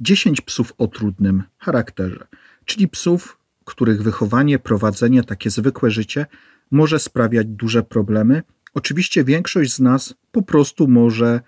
10 psów o trudnym charakterze, czyli psów, których wychowanie, prowadzenie, takie zwykłe życie może sprawiać duże problemy. Oczywiście większość z nas po prostu może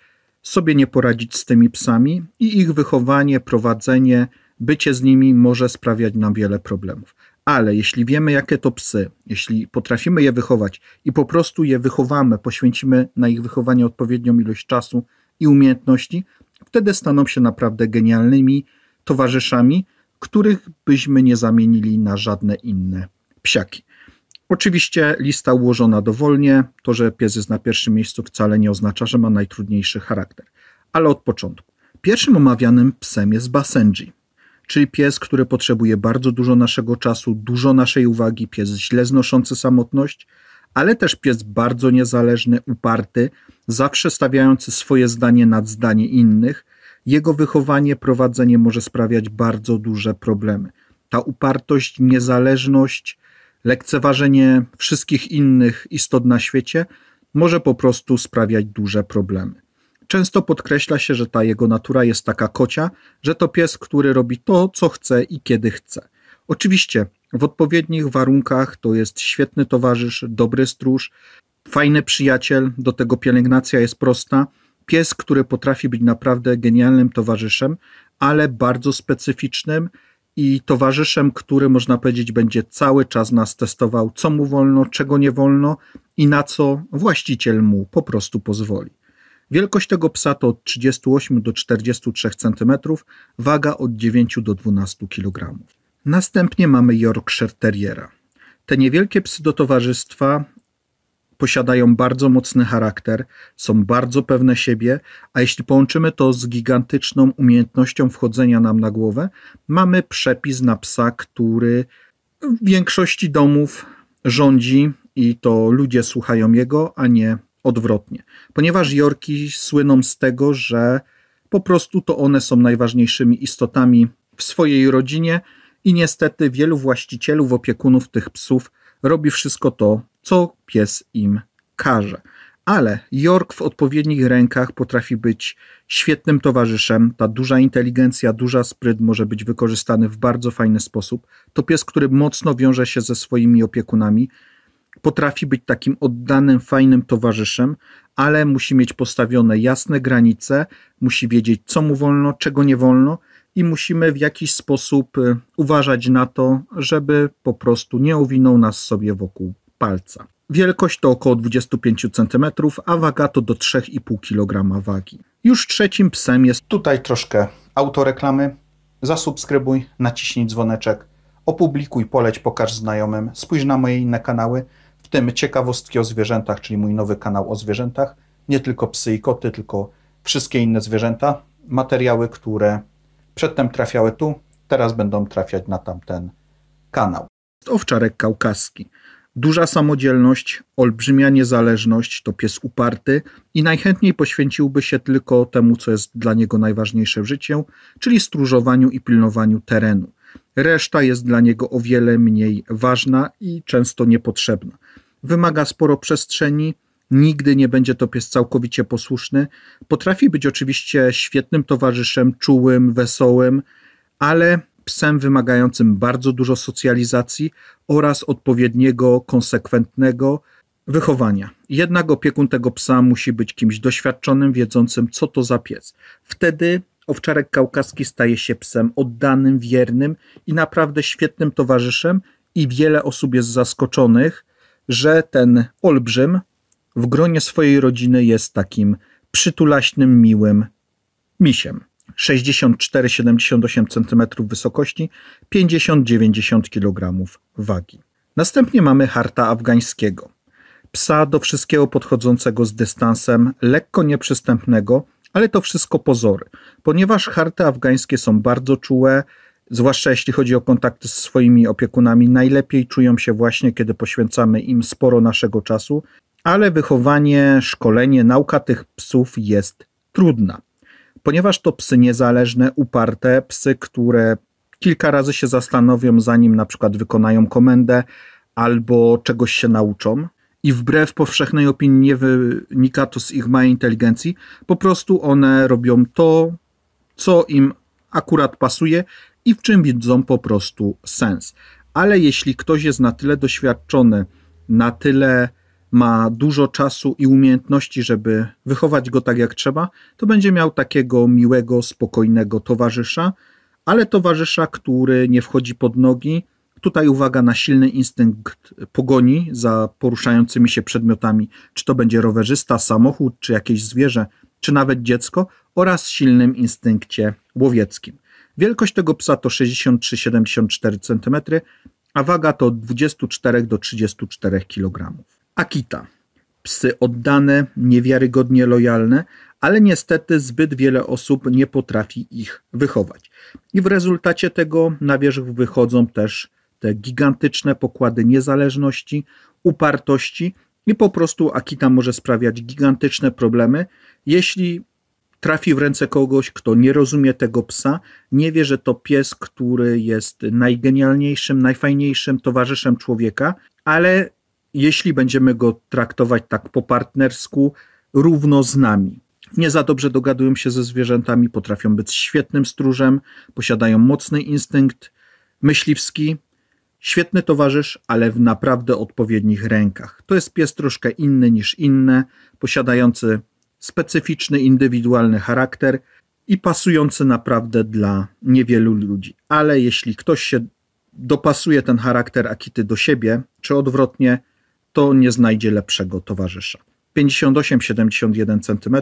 sobie nie poradzić z tymi psami i ich wychowanie, prowadzenie, bycie z nimi może sprawiać nam wiele problemów. Ale jeśli wiemy, jakie to psy, jeśli potrafimy je wychować i po prostu je wychowamy, poświęcimy na ich wychowanie odpowiednią ilość czasu i umiejętności, wtedy staną się naprawdę genialnymi towarzyszami, których byśmy nie zamienili na żadne inne psiaki. Oczywiście lista ułożona dowolnie, to że pies jest na pierwszym miejscu wcale nie oznacza, że ma najtrudniejszy charakter. Ale od początku. Pierwszym omawianym psem jest Basenji, czyli pies, który potrzebuje bardzo dużo naszego czasu, dużo naszej uwagi, pies źle znoszący samotność, ale też pies bardzo niezależny, uparty, zawsze stawiający swoje zdanie nad zdanie innych. Jego wychowanie, prowadzenie może sprawiać bardzo duże problemy. Ta upartość, niezależność, lekceważenie wszystkich innych istot na świecie może po prostu sprawiać duże problemy. Często podkreśla się, że ta jego natura jest taka kocia, że to pies, który robi to, co chce i kiedy chce. Oczywiście w odpowiednich warunkach to jest świetny towarzysz, dobry stróż, fajny przyjaciel, do tego pielęgnacja jest prosta. Pies, który potrafi być naprawdę genialnym towarzyszem, ale bardzo specyficznym i towarzyszem, który można powiedzieć będzie cały czas nas testował, co mu wolno, czego nie wolno i na co właściciel mu po prostu pozwoli. Wielkość tego psa to od 38 do 43 cm, waga od 9 do 12 kg. Następnie mamy Yorkshire Terriera. Te niewielkie psy do towarzystwa posiadają bardzo mocny charakter, są bardzo pewne siebie, a jeśli połączymy to z gigantyczną umiejętnością wchodzenia nam na głowę, mamy przepis na psa, który w większości domów rządzi i to ludzie słuchają jego, a nie odwrotnie. Ponieważ Jorki słyną z tego, że po prostu to one są najważniejszymi istotami w swojej rodzinie, i niestety wielu właścicielów, opiekunów tych psów robi wszystko to, co pies im każe. Ale York w odpowiednich rękach potrafi być świetnym towarzyszem. Ta duża inteligencja, duża spryt może być wykorzystany w bardzo fajny sposób. To pies, który mocno wiąże się ze swoimi opiekunami, potrafi być takim oddanym, fajnym towarzyszem, ale musi mieć postawione jasne granice, musi wiedzieć, co mu wolno, czego nie wolno i musimy w jakiś sposób y, uważać na to, żeby po prostu nie owinął nas sobie wokół palca. Wielkość to około 25 cm, a waga to do 3,5 kg wagi. Już trzecim psem jest tutaj troszkę autoreklamy. Zasubskrybuj, naciśnij dzwoneczek, opublikuj, poleć, pokaż znajomym, spójrz na moje inne kanały, w tym ciekawostki o zwierzętach, czyli mój nowy kanał o zwierzętach. Nie tylko psy i koty, tylko wszystkie inne zwierzęta. Materiały, które Przedtem trafiały tu, teraz będą trafiać na tamten kanał. Owczarek kaukaski. Duża samodzielność, olbrzymia niezależność to pies uparty i najchętniej poświęciłby się tylko temu, co jest dla niego najważniejsze w życiu, czyli stróżowaniu i pilnowaniu terenu. Reszta jest dla niego o wiele mniej ważna i często niepotrzebna. Wymaga sporo przestrzeni, Nigdy nie będzie to pies całkowicie posłuszny. Potrafi być oczywiście świetnym towarzyszem, czułym, wesołym, ale psem wymagającym bardzo dużo socjalizacji oraz odpowiedniego, konsekwentnego wychowania. Jednak opiekun tego psa musi być kimś doświadczonym, wiedzącym, co to za pies. Wtedy owczarek kaukaski staje się psem oddanym, wiernym i naprawdę świetnym towarzyszem, i wiele osób jest zaskoczonych, że ten olbrzym w gronie swojej rodziny jest takim przytulaśnym, miłym misiem. 64-78 cm wysokości, 50-90 kg wagi. Następnie mamy harta afgańskiego. Psa do wszystkiego podchodzącego z dystansem, lekko nieprzystępnego, ale to wszystko pozory, ponieważ harty afgańskie są bardzo czułe, zwłaszcza jeśli chodzi o kontakty z swoimi opiekunami, najlepiej czują się właśnie, kiedy poświęcamy im sporo naszego czasu ale wychowanie, szkolenie, nauka tych psów jest trudna, ponieważ to psy niezależne, uparte, psy, które kilka razy się zastanowią, zanim na przykład wykonają komendę albo czegoś się nauczą. I wbrew powszechnej opinii nie wynika to z ich małej inteligencji, po prostu one robią to, co im akurat pasuje i w czym widzą po prostu sens. Ale jeśli ktoś jest na tyle doświadczony, na tyle ma dużo czasu i umiejętności, żeby wychować go tak jak trzeba, to będzie miał takiego miłego, spokojnego towarzysza, ale towarzysza, który nie wchodzi pod nogi. Tutaj uwaga na silny instynkt pogoni za poruszającymi się przedmiotami, czy to będzie rowerzysta, samochód, czy jakieś zwierzę, czy nawet dziecko, oraz silnym instynkcie łowieckim. Wielkość tego psa to 63-74 cm, a waga to 24 do 34 kg. Akita. Psy oddane, niewiarygodnie lojalne, ale niestety zbyt wiele osób nie potrafi ich wychować. I w rezultacie tego na wierzch wychodzą też te gigantyczne pokłady niezależności, upartości i po prostu Akita może sprawiać gigantyczne problemy, jeśli trafi w ręce kogoś, kto nie rozumie tego psa, nie wie, że to pies, który jest najgenialniejszym, najfajniejszym towarzyszem człowieka, ale jeśli będziemy go traktować tak po partnersku, równo z nami. Nie za dobrze dogadują się ze zwierzętami, potrafią być świetnym stróżem, posiadają mocny instynkt myśliwski. Świetny towarzysz, ale w naprawdę odpowiednich rękach. To jest pies troszkę inny niż inne, posiadający specyficzny, indywidualny charakter i pasujący naprawdę dla niewielu ludzi. Ale jeśli ktoś się dopasuje ten charakter Akity do siebie, czy odwrotnie, to nie znajdzie lepszego towarzysza. 58-71 cm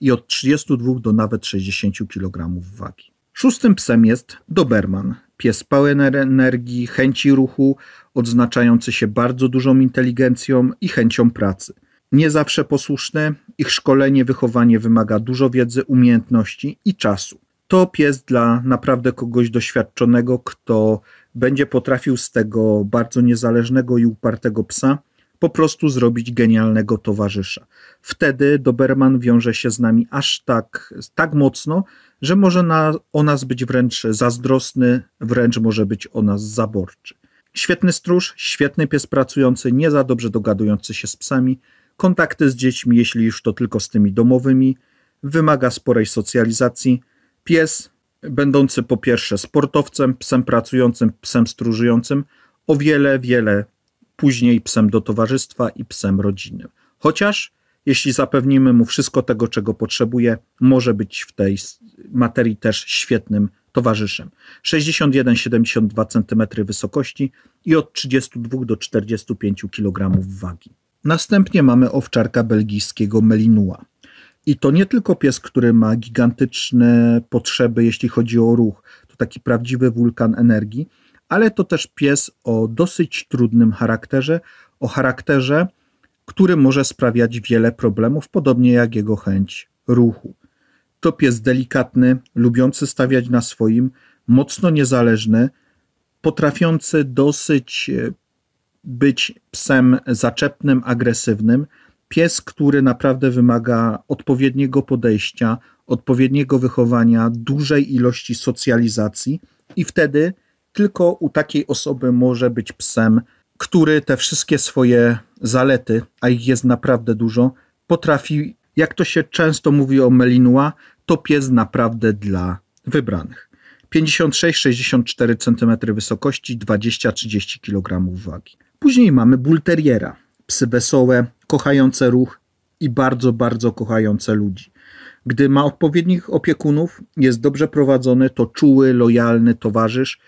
i od 32 do nawet 60 kg wagi. Szóstym psem jest Doberman. Pies pełen energii, chęci ruchu, odznaczający się bardzo dużą inteligencją i chęcią pracy. Nie zawsze posłuszne, ich szkolenie, wychowanie wymaga dużo wiedzy, umiejętności i czasu. To pies dla naprawdę kogoś doświadczonego, kto będzie potrafił z tego bardzo niezależnego i upartego psa po prostu zrobić genialnego towarzysza. Wtedy Doberman wiąże się z nami aż tak, tak mocno, że może na, o nas być wręcz zazdrosny, wręcz może być o nas zaborczy. Świetny stróż, świetny pies pracujący, nie za dobrze dogadujący się z psami, kontakty z dziećmi, jeśli już to tylko z tymi domowymi, wymaga sporej socjalizacji. Pies, będący po pierwsze sportowcem, psem pracującym, psem stróżującym, o wiele, wiele później psem do towarzystwa i psem rodziny. Chociaż jeśli zapewnimy mu wszystko tego, czego potrzebuje, może być w tej materii też świetnym towarzyszem. 61-72 cm wysokości i od 32 do 45 kg wagi. Następnie mamy owczarka belgijskiego Melinua. I to nie tylko pies, który ma gigantyczne potrzeby, jeśli chodzi o ruch, to taki prawdziwy wulkan energii, ale to też pies o dosyć trudnym charakterze, o charakterze, który może sprawiać wiele problemów, podobnie jak jego chęć ruchu. To pies delikatny, lubiący stawiać na swoim, mocno niezależny, potrafiący dosyć e, być psem zaczepnym, agresywnym. Pies, który naprawdę wymaga odpowiedniego podejścia, odpowiedniego wychowania, dużej ilości socjalizacji, i wtedy tylko u takiej osoby może być psem, który te wszystkie swoje zalety, a ich jest naprawdę dużo, potrafi, jak to się często mówi o Melinua, to pies naprawdę dla wybranych. 56-64 cm wysokości, 20-30 kg wagi. Później mamy bulteriera, psy wesołe, kochające ruch i bardzo, bardzo kochające ludzi. Gdy ma odpowiednich opiekunów, jest dobrze prowadzony, to czuły, lojalny towarzysz,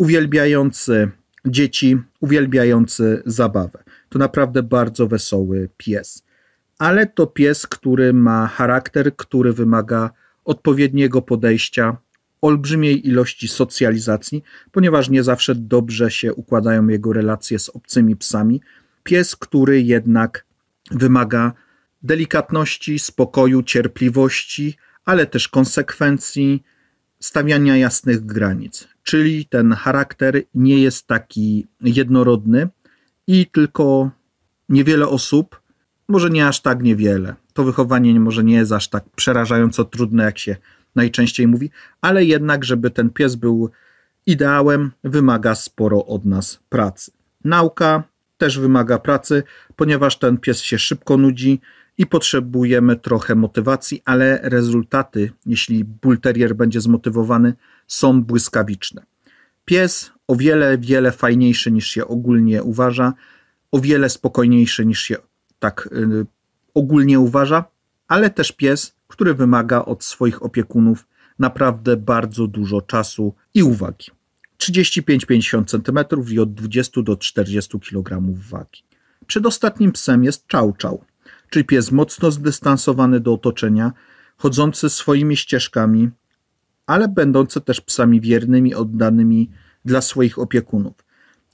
uwielbiający dzieci, uwielbiający zabawę. To naprawdę bardzo wesoły pies. Ale to pies, który ma charakter, który wymaga odpowiedniego podejścia, olbrzymiej ilości socjalizacji, ponieważ nie zawsze dobrze się układają jego relacje z obcymi psami. Pies, który jednak wymaga delikatności, spokoju, cierpliwości, ale też konsekwencji, stawiania jasnych granic, czyli ten charakter nie jest taki jednorodny i tylko niewiele osób, może nie aż tak niewiele, to wychowanie może nie jest aż tak przerażająco trudne, jak się najczęściej mówi, ale jednak, żeby ten pies był ideałem, wymaga sporo od nas pracy. Nauka też wymaga pracy, ponieważ ten pies się szybko nudzi, i potrzebujemy trochę motywacji, ale rezultaty, jeśli bull terrier będzie zmotywowany, są błyskawiczne. Pies o wiele, wiele fajniejszy niż się ogólnie uważa, o wiele spokojniejszy niż się tak y, ogólnie uważa, ale też pies, który wymaga od swoich opiekunów naprawdę bardzo dużo czasu i uwagi. 35-50 cm i od 20 do 40 kg wagi. Przedostatnim psem jest czał-czał czy pies mocno zdystansowany do otoczenia, chodzący swoimi ścieżkami, ale będący też psami wiernymi, oddanymi dla swoich opiekunów.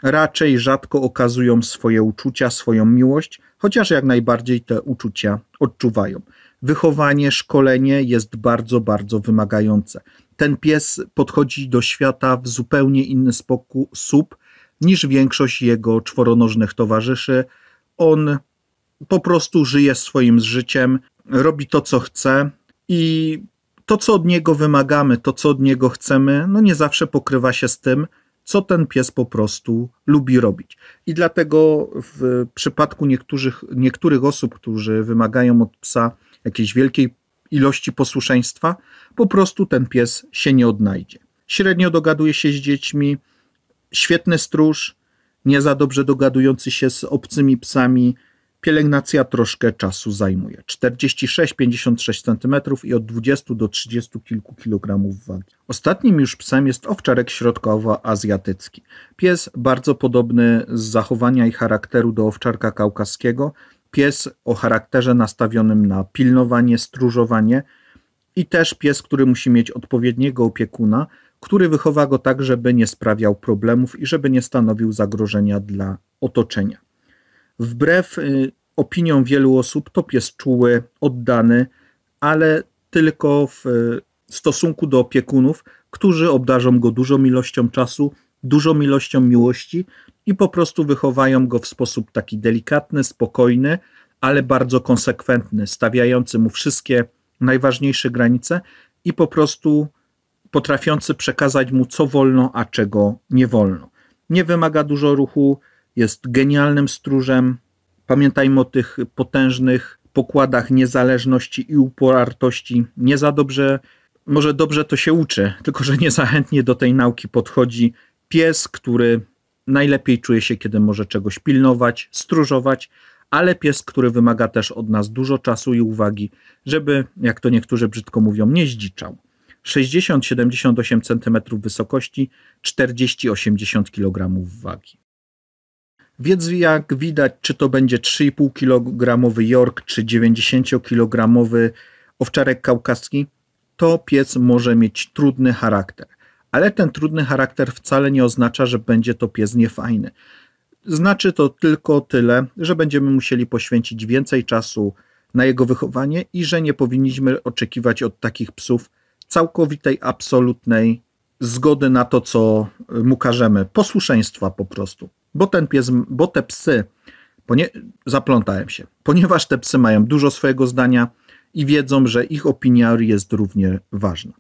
Raczej rzadko okazują swoje uczucia, swoją miłość, chociaż jak najbardziej te uczucia odczuwają. Wychowanie, szkolenie jest bardzo, bardzo wymagające. Ten pies podchodzi do świata w zupełnie inny sposób niż większość jego czworonożnych towarzyszy. On po prostu żyje swoim życiem, robi to, co chce i to, co od niego wymagamy, to, co od niego chcemy, no nie zawsze pokrywa się z tym, co ten pies po prostu lubi robić. I dlatego w przypadku niektórych, niektórych osób, którzy wymagają od psa jakiejś wielkiej ilości posłuszeństwa, po prostu ten pies się nie odnajdzie. Średnio dogaduje się z dziećmi, świetny stróż, nie za dobrze dogadujący się z obcymi psami, Pielęgnacja troszkę czasu zajmuje. 46-56 cm i od 20 do 30 kilku kilogramów wagi. Ostatnim już psem jest owczarek środkowoazjatycki. Pies bardzo podobny z zachowania i charakteru do owczarka kaukaskiego. Pies o charakterze nastawionym na pilnowanie, stróżowanie i też pies, który musi mieć odpowiedniego opiekuna, który wychowa go tak, żeby nie sprawiał problemów i żeby nie stanowił zagrożenia dla otoczenia. Wbrew y, opiniom wielu osób, Top jest czuły, oddany, ale tylko w y, stosunku do opiekunów, którzy obdarzą go dużą ilością czasu, dużą ilością miłości i po prostu wychowają go w sposób taki delikatny, spokojny, ale bardzo konsekwentny, stawiający mu wszystkie najważniejsze granice i po prostu potrafiący przekazać mu, co wolno, a czego nie wolno. Nie wymaga dużo ruchu jest genialnym stróżem. Pamiętajmy o tych potężnych pokładach niezależności i uporartości. Nie za dobrze, może dobrze to się uczy, tylko że nie chętnie do tej nauki podchodzi pies, który najlepiej czuje się, kiedy może czegoś pilnować, stróżować, ale pies, który wymaga też od nas dużo czasu i uwagi, żeby, jak to niektórzy brzydko mówią, nie zdziczał. 60-78 cm wysokości, 40-80 kg wagi. Więc jak widać, czy to będzie 3,5 kg York, czy 90 kg owczarek kaukaski, to pies może mieć trudny charakter. Ale ten trudny charakter wcale nie oznacza, że będzie to pies niefajny. Znaczy to tylko tyle, że będziemy musieli poświęcić więcej czasu na jego wychowanie i że nie powinniśmy oczekiwać od takich psów całkowitej, absolutnej zgody na to, co mu każemy, posłuszeństwa po prostu bo, ten pies, bo te psy, zaplątałem się, ponieważ te psy mają dużo swojego zdania i wiedzą, że ich opinia jest równie ważna.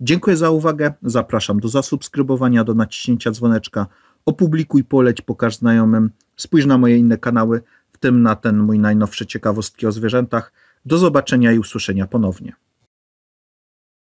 Dziękuję za uwagę, zapraszam do zasubskrybowania, do naciśnięcia dzwoneczka, opublikuj, poleć, pokaż znajomym, spójrz na moje inne kanały, w tym na ten mój najnowszy ciekawostki o zwierzętach. Do zobaczenia i usłyszenia ponownie.